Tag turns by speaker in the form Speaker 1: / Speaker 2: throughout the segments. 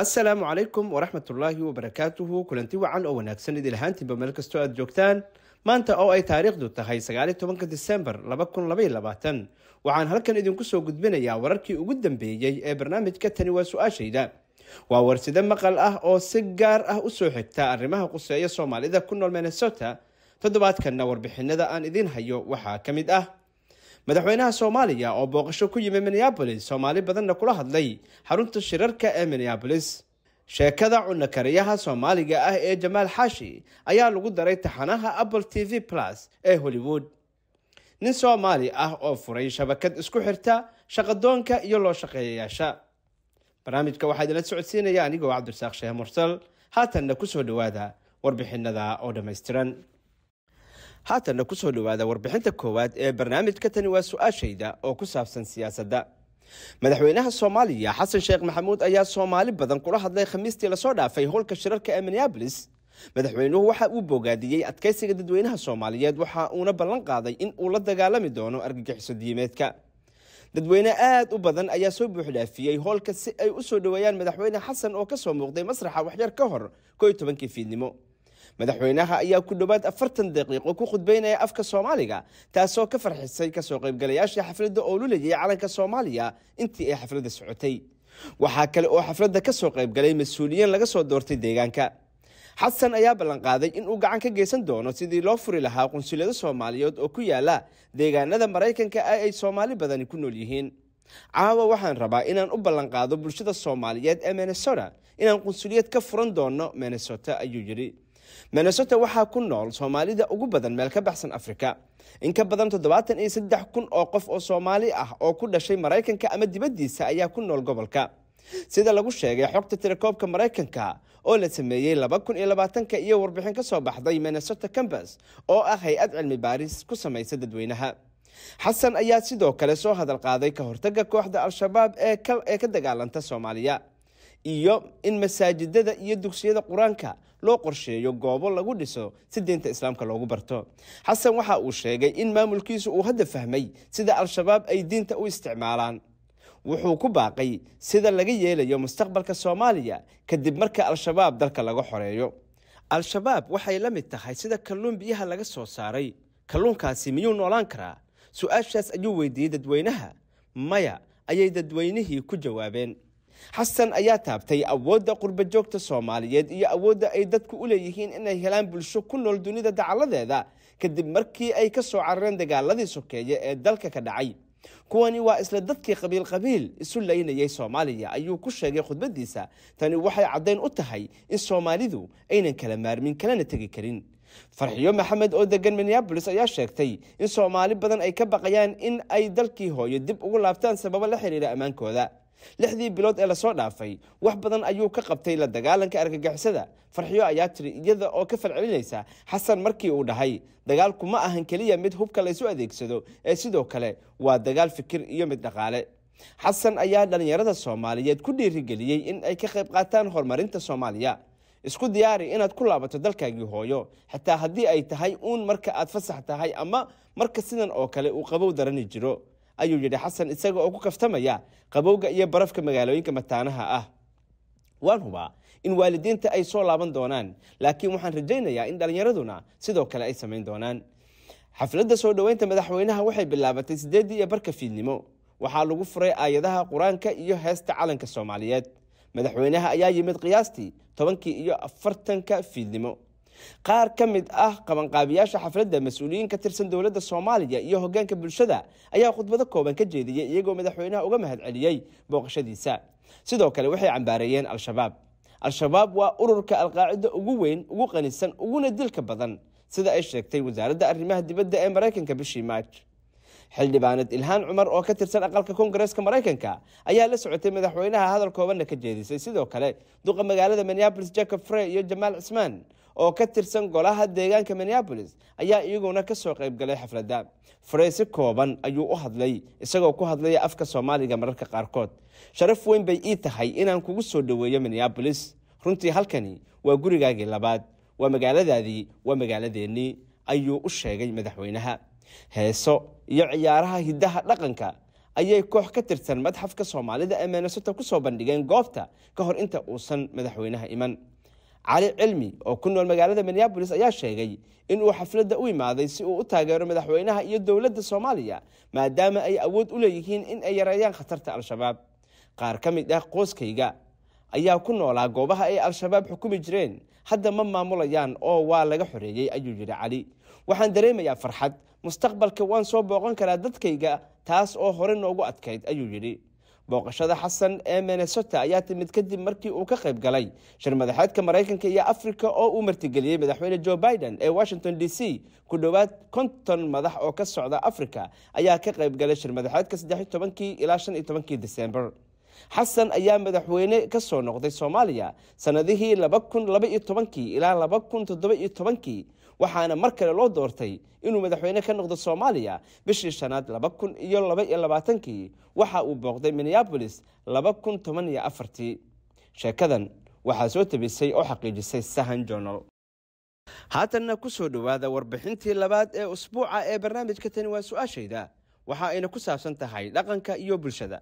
Speaker 1: asalaamu calaykum waraxmatullaahi wabarakaatuhu kulanti wacan oo wanaagsan idil ahaantiinba meel kastoo aad joogtaan maanta oo ay taariikhdu tahay sagaaliy tobanka disembar laba kun labaiy labaatan waxaan halkan idinku soo gudbinayaa wararkii ugu dambeeyey ee barnaamijka tani waa su-aashayda waa warsido maqal ah oo si gaar ah u soo xigta arrimaha quseeya soomaalida ku nool minnesota toddobaadkanna warbixinada aan idiin hayo waxaa ka mid ah madaxweynaha soomaaliya oo booqasho ku yimi minneabolis soomaali badanna kula hadlay xarunta shirarka ee minneabolis sheekada cunakariyaha soomaaliga ah ee jamaal xaashi ayaa lagu daray taxanaha apple t v plus ee hollywood nin soomaali ah oo furay shabakad isku xirta shaqadoonka iyo loo shaqeeyayaasha barnaamijka waxaa idinla socodsiinaya anigoo cabdirasaaq sheeh mursal haatanna ku soo dhowaada warbixinada oo dhammaystiran haatanna ku soo dhowaada warbixinta koowaad ee barnaamijka tani waa su-aashayda oo ku saabsan siyaasadda madaxweynaha soomaaliya xasan sheekh maxamuud ayaa soomaali badan kula hadlay khamiistii lasoo dhaafay howlka shirarka ee minneabolis madaxweynuhu waxa uu bogaadiyey adkaysiga dadweynaha soomaaliyeed waxa uuna ballan qaaday in uu la dagaalami doono argagixiso diimeedka dadweyne aad u badan ayaa soo buuxdhaafiyey hoolka si ay u soo dhoweeyaan madaxweyne xasan oo ka soo muuqday masraxa waxyar ka hor ko tobankii fiidnimo madaxweynaha ayaa ku dhowaad afartan daqiiqo ku khudbeynaya afka soomaaliga taasoo ka farxisay kasoo qaybgalayaashii xafladda oo lulayay calanka soomaaliya intii ay xafladda socotay waxaa kale oo xafladda kasoo qaybgalay mas-uuliyiin laga soo doortay deegaanka xasan ayaa ballanqaaday inuu gacan ka geysan doono sidii loo furi lahaa qunsuliyado soomaaliyeed oo ku yaala deegaanada maraykanka ah ay soomaali badani ku nool yihiin caawa waxaan rabaa inaan u ballanqaado bulshada soomaaliyeed ee minnesota inaan qunsuliyad ka furan doono minnesota ayuu yidhi minnesota waxaa ku nool soomaalida ugu badan meel ka baxsan afrika in ka badan toddobaatan iyo saddex kun oo qof oo soomaali ah oo ku dhashay maraykanka ama dibaddiisa ayaa ku nool gobolka sida lagu sheegay xogta tirakoobka maraykanka oo la sameeyey laba kun iyo labaatanka iyo warbixin ka soo baxday minnesota cambas oo ah hay-ad cilmi baaris ku samaysa dadweynaha xasan ayaa sidoo kale soo hadal qaaday ka hortagga kooxda al-shabaab ee ka dagaalanta soomaaliya iyo in masaajidada iyo dugsiyada qur-aanka loo qorsheeyo goobo lagu dhiso si diinta islaamka loogu barto xasan waxa uu sheegay in maamulkiisu uu hadda fahmay sida al-shabaab ay diinta u isticmaalaan wuxuu ku baaqay sida laga yeelayo mustaqbalka soomaaliya kadib marka al-shabaab dalka laga xoreeyo al-shabaab waxay la mid tahay sida kalluun biyaha laga soo saaray kalluunkaasi miyuu noolaan karaa su-aashaas ayuu weydiiyey dadweynaha maya ayay dadweynihii ku jawaabeen xasan ayaa taabtay awoodda qurbajoogta soomaaliyeed iyo awoodda ay dadku u leeyihiin inay helaan bulsho ku nool dunida dacaladeeda kadib markii ay ka soo carareen dagaaladii sokeeye ee dalka ka dhacay kuwani waa isla dadkii qabiil qabiil isu laynayay soomaaliya ayuu ku sheegay khudbadiisa tani waxay caddayn u tahay in soomaalidu aynan kala maarmin kalena tegi karin farxiyo maxamed oo degan minneabolis ayaa sheegtay in soomaali badan ay ka baqayaan in ay dalkii hooyo dib ugu laabtaan sababo la xiriira ammaankooda lixdii bilood ee lasoo dhaafay wax badan ayuu ka qabtay la dagaalanka argagixisada farxiyo ayaa tiri iyada oo ka falcelinaysa xasan markii uu dhahay dagaalku ma ahan keliya mid hubka laysu adeegsado ee sidoo kale waa dagaal fikir iyo mid dhaqaale xasan ayaa dhallinyarada soomaaliyeed ku dhiirigeliyey in ay ka qayb qaataan horumarinta soomaaliya isku diyaari inaad ku laabato dalkaagii hooyo xitaa haddii ay tahay uun marka aad fasax tahay ama marka sidan oo kale uu qabow darani jiro ayuu yidhi xasan isaga oo ku kaftamaya qabowga iyo barafka magaalooyinka mataanaha ah waan hubaa in waalidiinta ay soo laaban doonaan laakiin waxaan rajaynayaa in dhallinyaraduna sidoo kale ay samayn doonaan xafladda soo dhoweynta madaxweynaha waxay bilaabatay sideeddii iyo barka fiidnimo waxaa lagu furay aayadaha qur-aanka iyo heesta calanka soomaaliyeed madaxweynaha ayaa yimid qiyaastii tobankii iyo afartanka fiidnimo qaar ka mid ah qabanqaabiyaasha xafladda mas-uuliyiin ka tirsan dowladda soomaaliya iyo hoggaanka bulshada ayaa khudbado kooban ka jeediyey iyagoo madaxweynaha uga mahad celiyey booqashadiisa sidoo kale waxay cambaareeyeen al-shabaab al-shabaab waa ururka alqaacido ugu weyn ugu qanisan uguna dilka badan sida ay sheegtay wasaaradda arrimaha dibadda ee maraykanka bishii maaj xildhibaaneed ilhaan cumar oo ka tirsan aqalka kongareska maraykanka ayaa la socotay madaxweynaha hadal koobanna ka jeedisay sidoo kale duqa magaalada minneabolis jacob frey iyo jamaal cismaan oo ka tirsan golaha deegaanka minneabolis ayaa iyaguna ka soo qaybgalay xafladda fareysi kooban ayuu u hadlay isagoo ku hadlaya afka soomaaliga mararka qaarkood sharaf weyn bay ii tahay inaan kugu soo dhoweeyo minneabolis runtii halkani waa gurigaagii labaad waa magaaladaadii waa magaaladeennii ayuu u sheegay madaxweynaha heeso iyo ciyaaraha hiddaha dhaqanka ayay koox ka tirsan madxafka soomaalida ee meenesota ku soo bandhigeen goobta ka hor inta uusan madaxweynaha iman cali cilmi oo ku nool magaalada minneabolis ayaa sheegay in uu xafladda u imaaday si uu u taageero madaxweynaha iyo dowladda soomaaliya maadaama ay awood u leeyihiin in ay yareeyaan khatarta al-shabaab qaar ka mid ah qooskayga ayaa ku noolaa goobaha ay al-shabaab xukumi jireen hadda ma maamulayaan oo waa laga xoreeyey ayuu yidhi cali waxaan dareemayaa farxad mustaqbalka waan soo booqan karaa dadkayga taas oo hore noogu adkayd ayuu yidhi booqashada xasan ee minnesota ayaa timid kadib markii uu ka qayb galay shir madaxeedka maraykanka iyo africa oo uu martigeliyey madaxweyne jo biden ee washington d c ku dhowaad konton madax oo ka socda africa ayaa ka qayb galay shir madaxeedka saddex tobankii ilaa shan iyo tobankii december xasan ayaa madaxweyne ka soo noqday soomaaliya sannadihii laba kun laba iyo tobankii ilaa laba kun toddoba iyo tobankii waxaana mar kale loo doortay inuu madaxweyne ka noqdo soomaaliya bishii shanaad laba kun iyo laba iyo labaatankii waxa uu booqday minneabolis laba kun toban iyo afartii sheekadan waxaa soo tabisay oo xaqiijisay sahan journal haatanna ku soo dhowaada warbixintii labaad ee usbuuca ee barnaamijka tani waa su-aashayda waxa ayna ku saabsan tahay dhaqanka iyo bulshada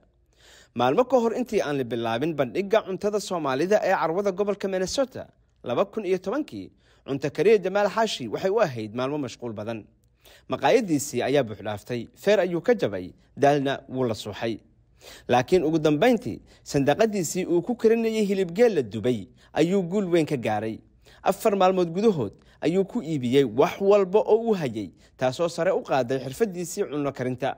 Speaker 1: maalmo ka hor intii aan la bilaabin bandhigga cuntada soomaalida ee carwada gobolka minnesota laba kun iyo tobankii cunto kariya jamaal xaashi waxay u ahayd maalmo mashquul badan maqaayaddiisii ayaa buuxdhaaftay feer ayuu ka jabay daalna wuu la suuxay laakiin ugu dambayntii sandaqadiisii uu ku karinayay hilibgeel la dubay ayuu guul weyn ka gaaray afar maalmood gudahood ayuu ku iibiyey wax walba oo uu hayay taasoo sare u qaaday xirfaddiisii cunno karinta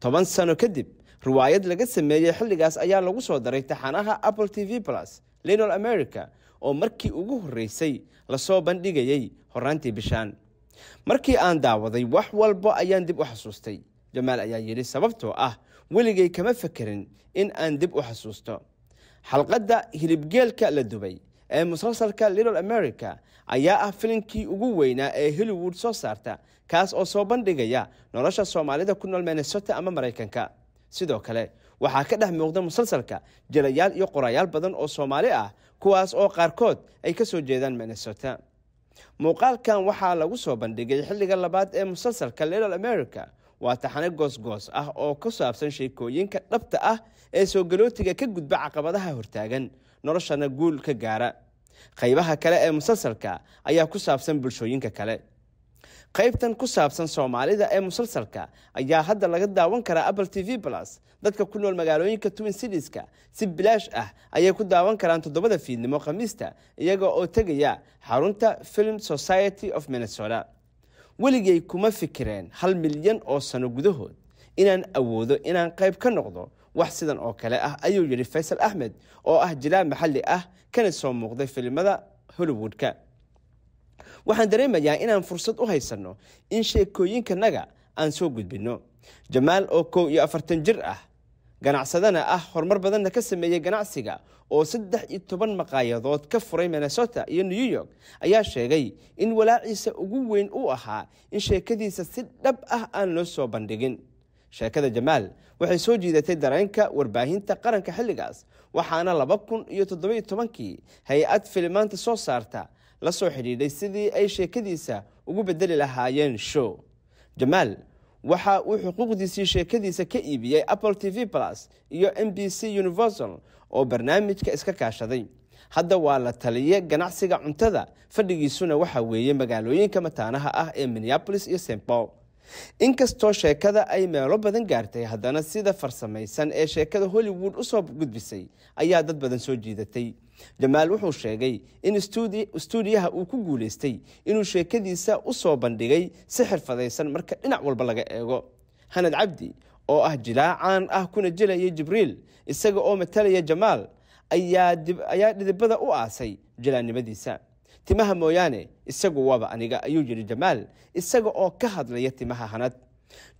Speaker 1: toban sano kadib riwaayad laga sameeyey xilligaas ayaa lagu soo daray taxanaha apple t v plus linol america oo markii ugu horreysay lasoo bandhigayay horraantii bishaan markii aan daawaday wax walba ayaan dib u xasuustay jamaal ayaa yidhi sababtoo ah weligay kama fekerin in aan dib u xasuusto xalqadda hilibgeelka la dubay ee musalsalka little america ayaa ah filinkii ugu weynaa ee hollywood soo saarta kaas oo soo bandhigaya nolosha soomaalida ku nool minnesota ama maraykanka sidoo kale waxaa ka dhex muuqda musalsalka jilayaal iyo qorayaal badan oo soomaali ah kuwaas oo qaarkood ay ka soo jeedaan minnesota muuqaalkan waxaa lagu soo bandhigay xilliga labaad ee musalsalka little america waa taxane goosgoos ah oo ku saabsan sheekooyinka dhabta ah ee soo galootiga ka gudba caqabadaha hortaagan noloshana guul ka gaara qaybaha kale ee musalsalka ayaa ku saabsan bulshooyinka kale qaybtan ku saabsan soomaalida ee musalsalka ayaa hadda laga daawan karaa apple t v plus dadka ku nool magaalooyinka twin citieska si bilaash ah ayay ku daawan karaan toddobada fiidnimo khamiista iyaga oo tegaya xarunta film society of minnesota weligay kuma fikireen hal milyan oo sano gudahood inaan awoodo inaan qayb ka noqdo wax sidan oo kale ah ayuu yidhi faysal axmed oo ah jilaa maxalli ah kana soo muuqday filimada hollywoodka waxaan dareemayaa inaan fursad u haysanno in sheekooyinkanaga aan soo gudbinno jamaal oo kow iyo afartan jir ah ganacsadana ah horumar badanna ka sameeyey ganacsiga oo saddex iyo toban maqaayadood ka furay minnesota iyo new york ayaa sheegay in walaaciisa ugu weyn u ahaa in sheekadiisa si dhab ah aan loo soo bandhigin sheekada jamaal waxay soo jiidatay dareenka warbaahinta qaranka xilligaas waxaana laba kun iyo toddoba iyo tobankii hay-ad filimaanta soo saarta la soo xidhiidhay sidii ay sheekadiisa ugu bedeli lahaayeen show jamaal waxa uu xuquuqdiisii sheekadiisa ka iibiyey apple t v plus iyo m b c universal oo barnaamijka iska kaashaday hadda waa la taliye ganacsiga cuntada fadhigiisuna waxa weeye magaalooyinka mataanaha ah ee minneapolis iyo st paul inkastoo sheekada ay meelo badan gaartay haddana sida farsamaysan ee sheekada hollywood usoo gudbisay ayaa dad badan soo jiidatay jamaal wuxuu sheegay in istuudiyaha uu ku guulaystay inuu sheekadiisa u soo bandhigay si xirfadaysan marka dhinac walba laga eego hanad cabdi oo ah jilaa caan ah kuna jelaya jibriil isaga oo matalaya jamaal ayaa dhidibada u aasay jilaanimadiisa timaha mooyaane isagu waaba aniga ayuu yidhi jamaal isaga oo ka hadlaya timaha hanad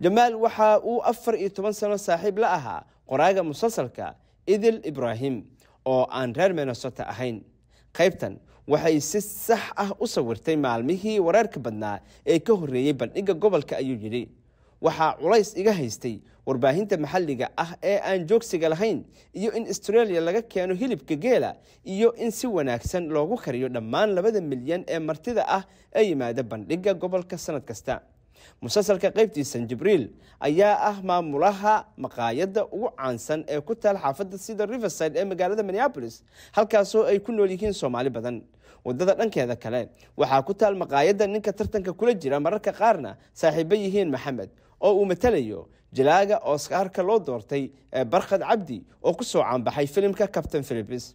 Speaker 1: jamaal waxa uu afar iyo toban sano saaxiib la ahaa qoraaga musalsalka idil ibraahim oo aan reer minnesota ahayn qaybtan waxay si sax ah u sawirtay maalmihii wareerka badnaa ee ka horreeyey bandhigga gobolka ayuu yidhi waxaa culays iga haystay warbaahinta maxalliga ah ee aan joogsiga lahayn iyo in astareeliya laga keeno hilibka geela iyo in si wanaagsan loogu kariyo dhammaan labada milyan ee martida ah ee yimaada bandhigga gobolka sanad kasta musalsalka qaybtiisan jibriil ayaa ah maamulaha maqaayadda ugu caansan ee ku taal xaafadda sida riverside ee magaalada minneapolis halkaasoo ay ku nool yihiin soomaali badan waddada dhankeeda kale waxaa ku taal maqaayadda ninka tartanka kula jira mararka qaarna saaxiibo yihiin maxamed oo uu matalayo jilaaga ooskaarka loo doortay ee barkhad cabdi oo ku soo caanbaxay filimka captain philibis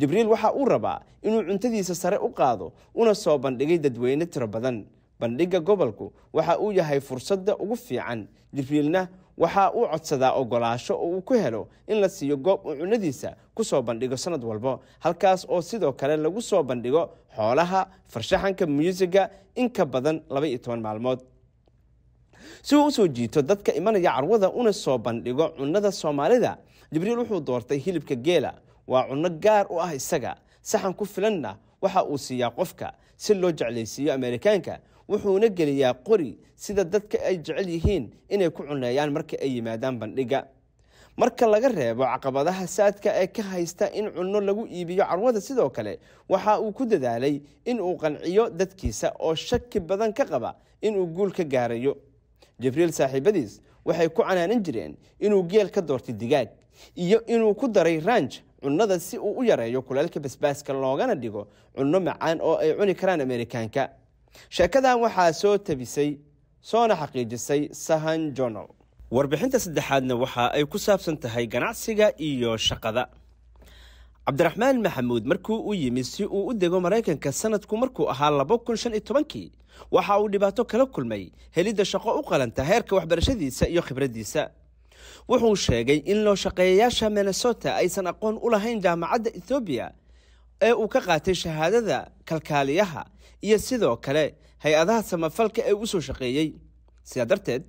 Speaker 1: jibriil waxa uu rabaa inuu cuntadiisa sare u qaado una soo bandhigay dadweyne tiro badan bandhigga gobolku waxa uu yahay fursada ugu fiican jibriilna waxa uu codsadaa ogolaasho oo uu ku helo in la siiyo goob uu cunadiisa ku soo bandhigo sanad walbo halkaas oo sidoo kale lagu soo bandhigo xoolaha farshaxanka muusika in ka badan labaiyo toban maalmood si uu usoo jiito dadka imanaya carwada una soo bandhigo cunnada soomaalida jibriil wuxuu doortay hilibka geela waa cunno gaar u ah isaga saxan ku filanna waxa uu siiyaa qofka si loo jeclaysiiyo ameerikaanka wuxuuna geliyaa qori sida dadka ay jecel yihiin inay ku cuneeyaan marka ay yimaadaan bandhigga marka laga reebo caqabadaha saadka ee ka haysta in cunno lagu iibiyo carwada sidoo kale waxa uu ku dadaalay in uu qanciyo dadkiisa oo shaki badan ka qaba inuu guul ka gaarayo jibriil saaxiibadiis waxay ku canaanan jireen inuu geel ka doortay digaag iyo inuu ku daray ranj cunnada si uu u yareeyo kuleelka basbaaska loogana dhigo cunno macaan oo ay cuni karaan amerikaanka sheekadan waxaa soo tebisay soona xaqiijisay sahan jonal warbixinta saddexaadna waxa ay ku saabsan tahay ganacsiga iyo shaqada cabdiraxmaan maxamuud markuu u yimi si uu u dego maraykanka sanadku markuu ahaa labo kun shan iyo tobankii waxa uu dhibaato kala kulmay helidda shaqo u qalanta heerka waxbarashadiisa iyo khibraddiisa wuxuu sheegay in loo shaqeeyayaasha minnesota aysan aqoon u lahayn jaamacadda ethoobiya ee uu ka qaatay shahaadada kalkaaliyaha iyo sidoo kale hay-adaha samafalka ee u soo shaqeeyey sidaa darteed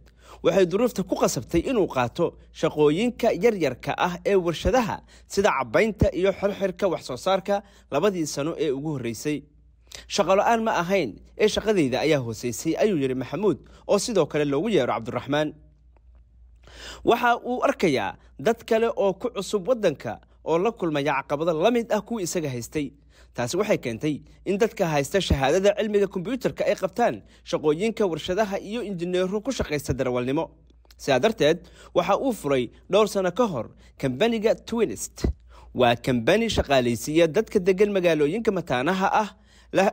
Speaker 1: waxay duruufta ku qasabtay inuu qaato shaqooyinka yaryarka ah ee warshadaha sida cabbaynta iyo xirxirka wax soo saarka labadii sano ee ugu horreysay shaqola-aan ma ahayn ee shaqadayda ayaa hoosaysay ayuu yidhi maxamuud oo sidoo kale loogu yeero cabdiraxmaan waxa uu arkayaa dad kale oo ku cusub waddanka oo la kulmaya caqabado la mid ah kuwii isaga haystay taasi waxay keentay in dadka haysta shahaadada cilmiga kombyuutarka ay qabtaan shaqooyinka warshadaha iyo injineeru ku shaqaysta darawalnimo sidaa darteed waxa uu furay dhowr sano ka hor kambaniga twinist waa kambani shaqaalaysiiya dadka degan magaalooyinka mataanaha ah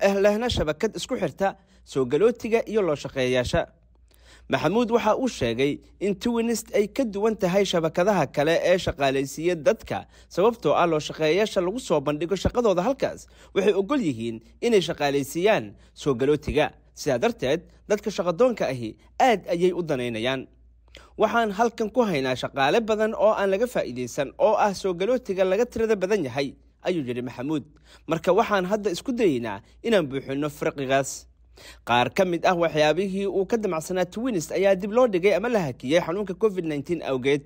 Speaker 1: eh, lehna shabakad isku xirta soo galootiga iyo loo shaqeeyayaasha maxamuud waxa uu sheegay in tuwinist ay ka duwan tahay shabakadaha kale ee shaqaalaysiiya dadka sababtoo ah loo shaqeeyayaasha lagu soo bandhigo shaqadooda halkaas waxay ogol yihiin inay shaqaalaysiiyaan soo galootiga sidaa darteed dadka shaqadoonka ahi aad ayay u danaynayaan waxaan halkan ku haynaa shaqaale badan oo aan laga faa'iidaysan oo ah soo galootiga laga tirada badan yahay ayuu yidhi maxamuud marka waxaan hadda isku dayeynaa inaan buuxinno farqigaas qaar ka mid ah waxyaabihii uu ka damacsanaa twinist ayaa dib loo dhigay ama la hakiyey xanuunka covid nneteen awgeed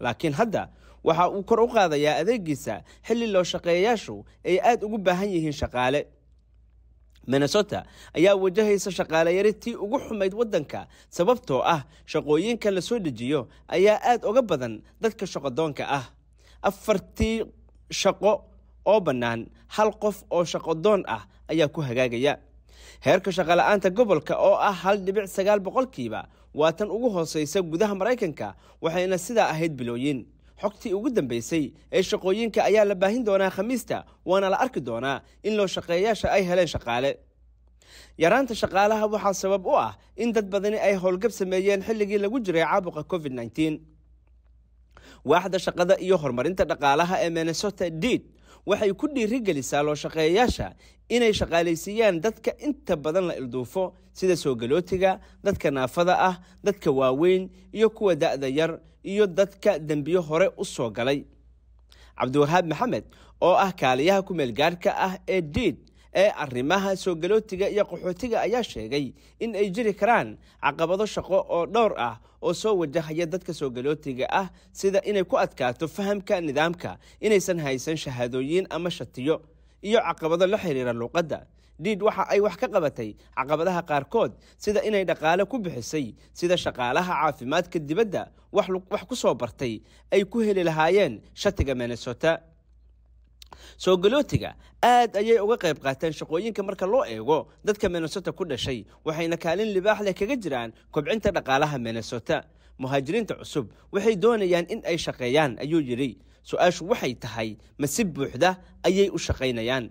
Speaker 1: laakiin hadda waxa uu kor u qaadayaa adeegiisa xilli loo shaqeeyayaashu ay aad ugu baahan yihiin shaqaale minnesota ayaa wajahaysa shaqaale yari tii ugu xumayd waddanka sababtoo ah shaqooyinka lasoo dhejiyo ayaa aad uga badan dadka shaqodoonka ah afartii shaqo oo bannaan hal qof oo shaqodoon ah ayaa ku hagaagaya heerka shaqola-aanta gobolka oo ah hal dhibic sagaal boqolkiiba waa tan ugu hooseysa gudaha maraykanka waxayna sidaa ahayd bilooyin xogtii ugu dambaysay ee shaqooyinka ayaa la baahin doonaa khamiista waana la arki doonaa in loo shaqeeyaasha ay heleen shaqaale yaraanta shaqaalaha waxaa sabab u ah in dad badani ay howlgab sameeyeen xilligii lagu jiray caabuqa covid nteen waaxda shaqada iyo horumarinta dhaqaalaha ee minnesota diid waxay ku dhiirigelisaa loo-shaqeeyayaasha inay shaqaalaysiiyaan dadka inta badan la ilduufo sida soo galootiga dadka naafada ah dadka waaweyn iyo kuwa da'da yar iyo dadka dembiyo hore u soo galay cabdiwahaab maxamed oo ah kaaliyaha ku meelgaarhka ah ee diid ee arrimaha soo galootiga iyo qaxootiga ayaa sheegay in ay jiri karaan caqabado shaqo oo dhowr ah oo soo wajahaya dadka soo galootiga ah sida inay ku adkaato fahamka nidaamka inaysan haysan shahaadooyin ama shatiyo iyo caqabado la xiriira luuqadda dhiid waxa ay wax ka qabatay caqabadaha qaarkood sida inay dhaqaale ku bixisay sida shaqaalaha caafimaadka dibadda wax ku soo bartay ay ku heli lahaayeen shatiga minnesota soo galootiga aad ayay uga qayb qaateen shaqooyinka marka loo eego dadka minnesota ku dhashay waxayna kaalin libaax leh kaga jiraan kobcinta dhaqaalaha minnesota muhaajiriinta cusub waxay doonayaan in ay shaqeeyaan ayuu yidhi su-aashu waxay tahay ma si buuxda ayay u shaqaynayaan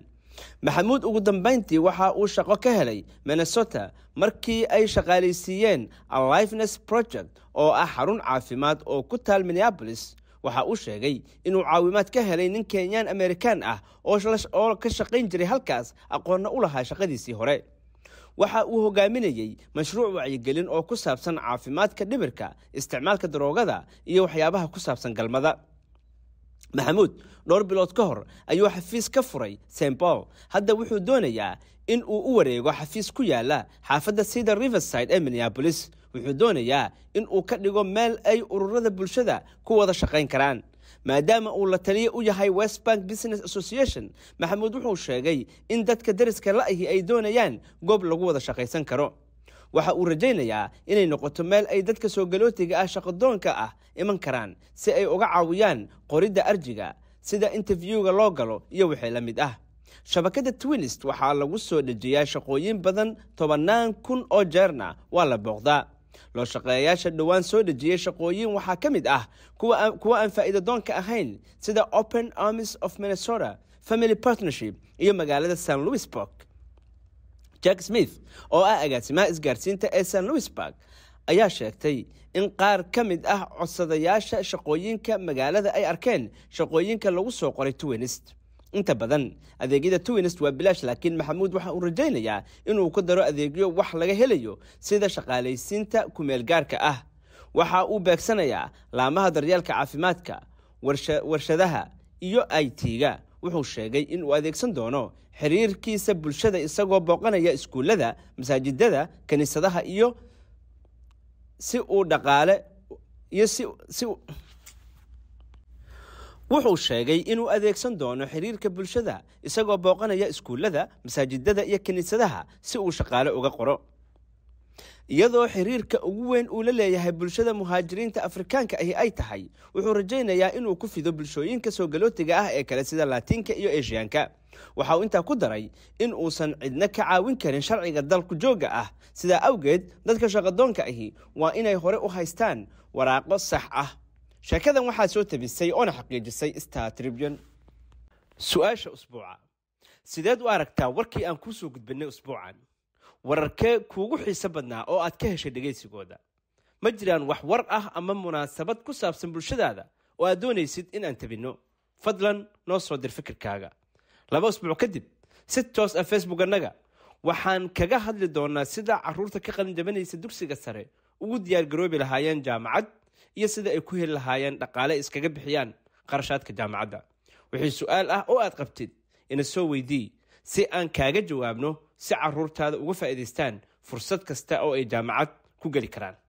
Speaker 1: maxamuud ugu dambayntii waxa uu shaqo ka helay minnesota markii ay shaqaalaysiiyeen aliveness project oo ah xarun caafimaad oo ku taal minneabolis waxa uu sheegay inuu caawimaad ka helay nin kenyaan amerikan ah oo ka shaqayn jiray halkaas aqoonna u lahaa shaqadiisii hore waxa uu hogaaminayey mashruuc wacyigelin oo ku saabsan caafimaadka dhimirka isticmaalka daroogada iyo waxyaabaha ku saabsan galmada maxamuud dhowr bilood ka hor ayuu xafiis ka furay st baul hadda wuxuu doonayaa in uu u wareego xafiis ku yaala xaafadda sida riverside ee minneabolis wuxuu doonayaa in uu ka dhigo meel ay ururada bulshada ku wada shaqayn karaan maadaama uu la taliye u yahay west bank business association maxamuud wuxuu sheegay in dadka deriska la'ahi ay doonayaan goob lagu wada shaqaysan karo waxa uu rajaynayaa inay noqoto meel ay dadka soo galootiga ah shaqadoonka ah iman karaan si ay uga caawiyaan qoridda arjiga sida interviewga loo galo iyo wixii la mid ah shabakada twinist waxaa lagu soo dhejiyaa shaqooyin badan tobannaan kun oo jeerna waa la booqdaa loo-shaqeeyayaasha dhowaan soo dhejiyey shaqooyin waxaa ka mid ah kuwa aan faa'iido doonka ahayn sida open armis of minnesota family partnership iyo magaalada san louis jack smith oo ah agaasimaha isgaarsiinta ee san louis ayaa sheegtay in qaar ka mid ah codsadayaasha shaqooyinka magaalada ay arkeen shaqooyinka lagu soo qoray tuwenist inta badan adeegyada twinest waa bilaash laakiin maxamuud waxa uu rajaynayaa inuu ku daro adeegyo wax laga helayo sida shaqaalaysiinta kumeelgaarka ah waxa uu beegsanayaa laamaha daryeelka caafimaadka warshadaha iyo i t-ga wuxuu sheegay inuu adeegsan doono xiriirkiisa bulshada isagoo booqanaya iskuullada masaajidada kiniisadaha iyo si uu dhaqaale iyo si wuxuu sheegay inuu adeegsan doono xiriirka bulshada isagoo booqanaya iskuullada masaajidada iyo kiniisadaha si uu shaqaale uga qoro iyadoo xiriirka ugu weyn uu la leeyahay bulshada muhaajiriinta afrikaanka ahi ay tahay wuxuu rajaynayaa inuu ku fido bulshooyinka soo galootiga ah ee kale sida laatiinka iyo eshiyaanka waxa uu intaa ku daray in uusan cidna ka caawin karin sharciga dalku jooga ah sidaa awgeed dadka shaqadoonka ahi waa inay hore u haystaan waraaqo sax ah sheekadan waxaa soo tabisay oona xaqiijisay star tribune su-aasha usbuuca sideed u aragtaa warkii aan kuu soo gudbinay usbuucan wararkee kuugu xiiso badnaa oo aad ka heshay dhegaysigooda ma jiraan wax war ah ama munaasabad ku saabsan bulshadaada oo aad doonaysid in aan tabinno fadlan noo soo dir fikirkaaga laba usbuuc kadib si toos a ah facebook annaga waxaan kaga hadli doonaa sida caruurta ka qalin qalinjabanaysa dugsiga sare ugu diyaargaroobi lahaayeen jaamacad iyo sida ay ku heli lahaayeen dhaqaale iskaga bixiyaan qarashaadka jaamacadda wixii su-aal ah oo aad qabtid ina soo weydii si aan kaaga jawaabno si caruurtaada uga faa'iidaystaan fursad kasta oo ay jaamacad ku geli karaan